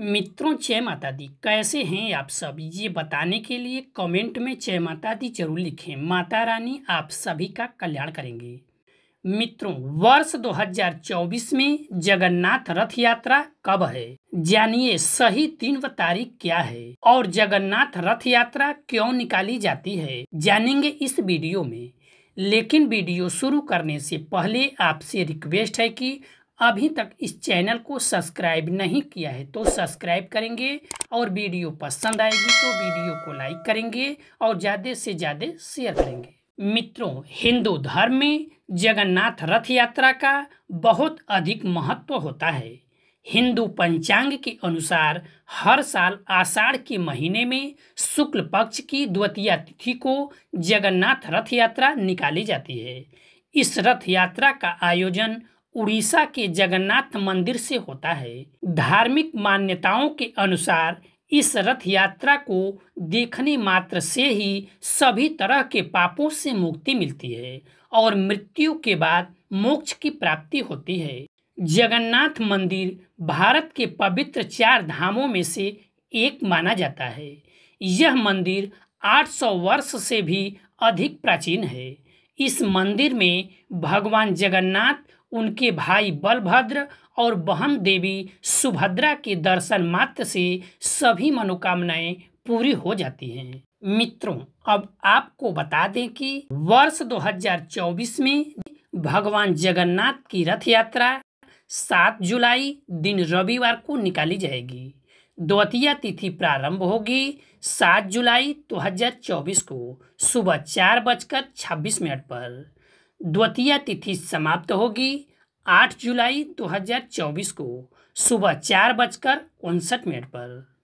मित्रों जय माता दी कैसे हैं आप सब ये बताने के लिए कमेंट में जय माता दी जरूर लिखें माता रानी आप सभी का कल्याण करेंगे मित्रों वर्ष 2024 में जगन्नाथ रथ यात्रा कब है जानिए सही दिन व तारीख क्या है और जगन्नाथ रथ यात्रा क्यों निकाली जाती है जानेंगे इस वीडियो में लेकिन वीडियो शुरू करने से पहले आपसे रिक्वेस्ट है कि अभी तक इस चैनल को सब्सक्राइब नहीं किया है तो सब्सक्राइब करेंगे और वीडियो पसंद आएगी तो वीडियो को लाइक करेंगे और ज़्यादा से ज़्यादा शेयर करेंगे मित्रों हिंदू धर्म में जगन्नाथ रथ यात्रा का बहुत अधिक महत्व होता है हिंदू पंचांग के अनुसार हर साल आषाढ़ के महीने में शुक्ल पक्ष की द्वितीय तिथि को जगन्नाथ रथ यात्रा निकाली जाती है इस रथ यात्रा का आयोजन उड़ीसा के जगन्नाथ मंदिर से होता है धार्मिक मान्यताओं के अनुसार इस रथ यात्रा को देखने मात्र से ही सभी तरह के पापों से मुक्ति मिलती है और मृत्यु के बाद मोक्ष की प्राप्ति होती है जगन्नाथ मंदिर भारत के पवित्र चार धामों में से एक माना जाता है यह मंदिर 800 वर्ष से भी अधिक प्राचीन है इस मंदिर में भगवान जगन्नाथ उनके भाई बलभद्र और बहन देवी सुभद्रा के दर्शन मात्र से सभी मनोकामनाएं पूरी हो जाती हैं मित्रों अब आपको बता दें कि वर्ष 2024 में भगवान जगन्नाथ की रथ यात्रा 7 जुलाई दिन रविवार को निकाली जाएगी द्वितीय तिथि प्रारंभ होगी 7 जुलाई 2024 को सुबह चार बजकर छब्बीस मिनट पर द्वितीय तिथि समाप्त होगी 8 जुलाई 2024 को सुबह चार बजकर उनसठ मिनट पर